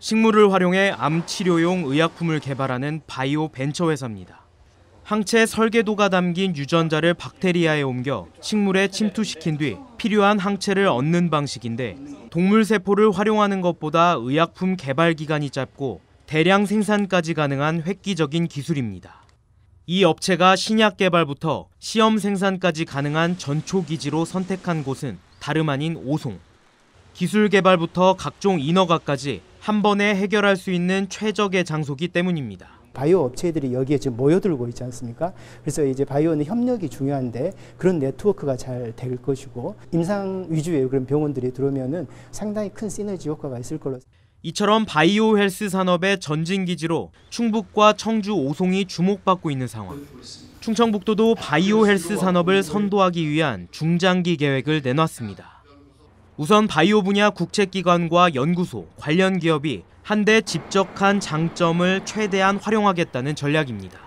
식물을 활용해 암 치료용 의약품을 개발하는 바이오 벤처 회사입니다. 항체 설계도가 담긴 유전자를 박테리아에 옮겨 식물에 침투시킨 뒤 필요한 항체를 얻는 방식인데 동물 세포를 활용하는 것보다 의약품 개발 기간이 짧고 대량 생산까지 가능한 획기적인 기술입니다. 이 업체가 신약 개발부터 시험 생산까지 가능한 전초 기지로 선택한 곳은 다름 아닌 오송. 기술 개발부터 각종 인허가까지 한 번에 해결할 수 있는 최적의 장소기 때문입니다. 바이오 업체들이 여기에 지금 모여들고 있지 않습니까? 그래서 이제 바이오는 협력이 중요한데 그런 네트워크가 잘 될 것이고 임상 위주의 그런 병원들이 들어오면은 상당히 큰 시너지 효과가 있을 걸로. 이처럼 바이오 헬스 산업의 전진 기지로 충북과 청주 오송이 주목받고 있는 상황. 충청북도도 바이오 헬스 산업을 선도하기 위한 중장기 계획을 내놨습니다. 우선 바이오 분야 국책기관과 연구소, 관련 기업이 한데 집적한 장점을 최대한 활용하겠다는 전략입니다.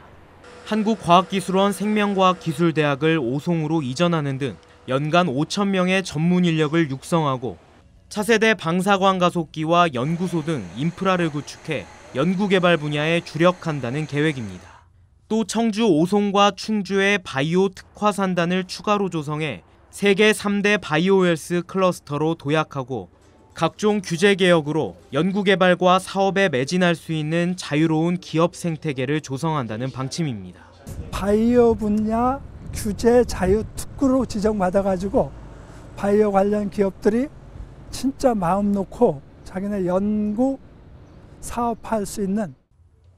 한국과학기술원 생명과학기술대학을 오송으로 이전하는 등 연간 5천 명의 전문 인력을 육성하고 차세대 방사광 가속기와 연구소 등 인프라를 구축해 연구개발 분야에 주력한다는 계획입니다. 또 청주 오송과 충주의 바이오 특화 산단을 추가로 조성해 세계 3대 바이오웰스 클러스터로 도약하고 각종 규제 개혁으로 연구개발과 사업에 매진할 수 있는 자유로운 기업 생태계를 조성한다는 방침입니다. 바이오 분야 규제 자유 특구로 지정받아 가지고 바이오 관련 기업들이 진짜 마음 놓고 자기네 연구 사업할 수 있는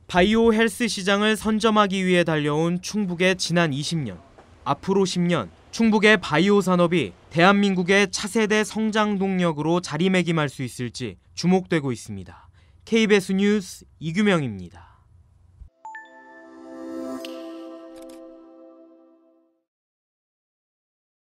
바이오 헬스 시장을 선점하기 위해 달려온 충북의 지난 20년, 앞으로 10년 충북의 바이오 산업이 대한민국의 차세대 성장 동력으로 자리매김할 수 있을지 주목되고 있습니다. KBS 뉴스 이규명입니다.